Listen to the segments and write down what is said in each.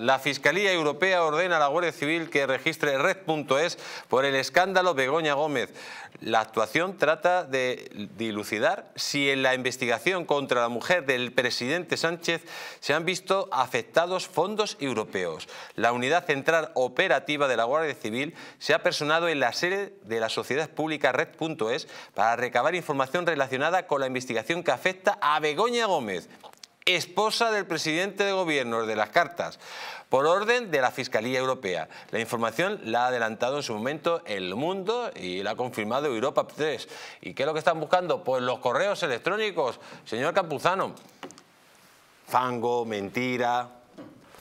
La Fiscalía Europea ordena a la Guardia Civil que registre Red.es por el escándalo Begoña Gómez. La actuación trata de dilucidar si en la investigación contra la mujer del presidente Sánchez se han visto afectados fondos europeos. La unidad central operativa de la Guardia Civil se ha personado en la sede de la sociedad pública Red.es para recabar información relacionada con la investigación que afecta a Begoña Gómez esposa del presidente de gobierno de las cartas, por orden de la Fiscalía Europea. La información la ha adelantado en su momento El Mundo y la ha confirmado Europa 3... ¿Y qué es lo que están buscando? Pues los correos electrónicos. Señor Campuzano, fango, mentira,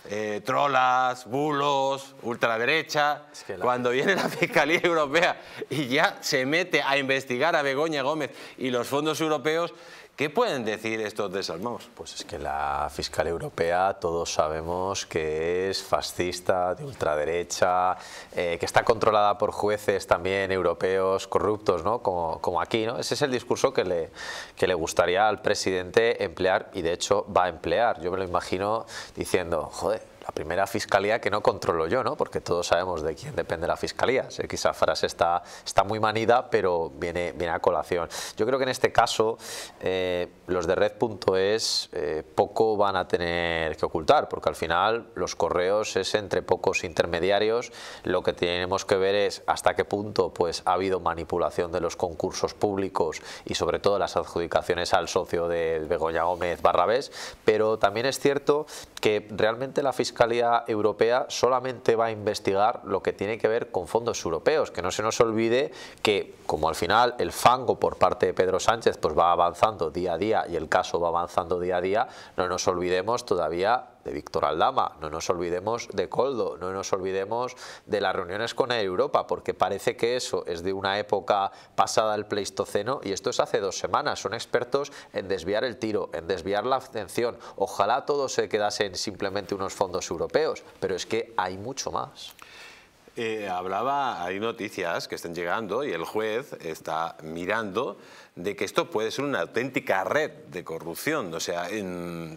eh, trolas, bulos, ultraderecha, cuando viene la Fiscalía Europea y ya se mete a investigar a Begoña Gómez y los fondos europeos, ¿Qué pueden decir estos desalmados? Pues es que la fiscal europea todos sabemos que es fascista, de ultraderecha, eh, que está controlada por jueces también europeos corruptos, ¿no? Como, aquí, ¿no? Ese es el discurso que le, que le gustaría al presidente emplear y de hecho va a emplear. Yo me lo imagino diciendo, joder, la primera fiscalía que no controlo yo, ¿no? porque todos sabemos de quién depende la fiscalía. Sé que esa frase está, está muy manida, pero viene, viene a colación. Yo creo que en este caso eh, los de red.es eh, poco van a tener que ocultar, porque al final los correos es entre pocos intermediarios. Lo que tenemos que ver es hasta qué punto pues, ha habido manipulación de los concursos públicos y sobre todo las adjudicaciones al socio de Begoña Gómez Barrabés, pero también es cierto que realmente la Fiscalía Europea solamente va a investigar lo que tiene que ver con fondos europeos, que no se nos olvide que como al final el fango por parte de Pedro Sánchez pues va avanzando día a día y el caso va avanzando día a día, no nos olvidemos todavía de Víctor Aldama, no nos olvidemos de Coldo, no nos olvidemos de las reuniones con Europa, porque parece que eso es de una época pasada del Pleistoceno y esto es hace dos semanas. Son expertos en desviar el tiro, en desviar la atención. Ojalá todo se quedase en simplemente unos fondos europeos, pero es que hay mucho más. Eh, hablaba, hay noticias que están llegando y el juez está mirando de que esto puede ser una auténtica red de corrupción, o sea,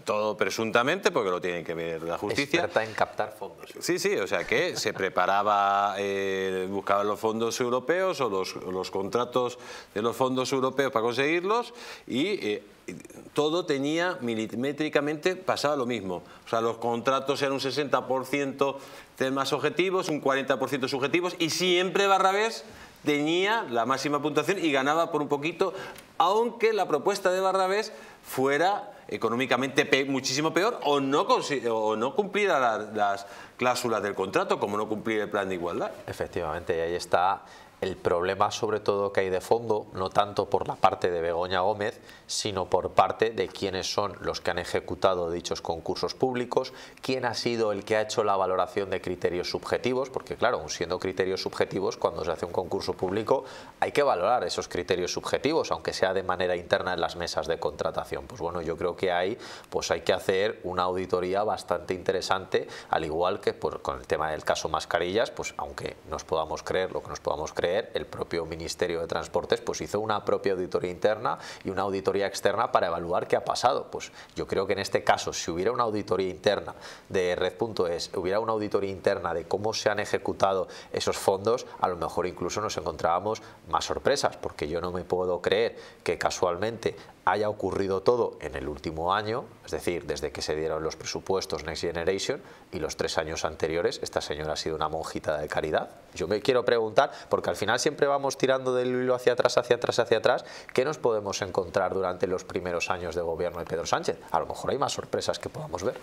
todo presuntamente, porque lo tiene que ver la justicia. Experta en captar fondos. Sí, sí, o sea que se preparaba, eh, buscaba los fondos europeos o los, contratos de los fondos europeos para conseguirlos y... Eh, todo tenía milimétricamente pasaba lo mismo. O sea, los contratos eran un 60% temas objetivos, un 40% subjetivos y siempre vez, tenía la máxima puntuación y ganaba por un poquito, aunque la propuesta de Barrabés fuera económicamente muchísimo peor o no, o no cumpliera las cláusulas del contrato, como no cumplir el plan de igualdad. Efectivamente, y ahí está el problema sobre todo que hay de fondo, no tanto por la parte de Begoña Gómez, sino por parte de quiénes son los que han ejecutado dichos concursos públicos, quién ha sido el que ha hecho la valoración de criterios subjetivos, porque claro, siendo criterios subjetivos, cuando se hace un concurso público hay que valorar esos criterios subjetivos, aunque sea de manera interna en las mesas de contratación. Pues bueno, yo creo que hay pues hay que hacer una auditoría bastante interesante, al igual que pues, con el tema del caso mascarillas, pues aunque nos podamos creer lo que nos podamos creer, el propio Ministerio de Transportes pues hizo una propia auditoría interna y una auditoría externa para evaluar qué ha pasado. Pues yo creo que en este caso, si hubiera una auditoría interna de Red.es, hubiera una auditoría interna de cómo se han ejecutado esos fondos, a lo mejor incluso nos encontrábamos más sorpresas, porque yo no me puedo creer que casualmente haya ocurrido todo en el último año, es decir, desde que se dieron los presupuestos Next Generation y los tres años anteriores, esta señora ha sido una monjita de caridad. Yo me quiero preguntar, porque al final siempre vamos tirando del hilo hacia atrás, hacia atrás, hacia atrás, ¿qué nos podemos encontrar durante los primeros años de gobierno de Pedro Sánchez? A lo mejor hay más sorpresas que podamos ver.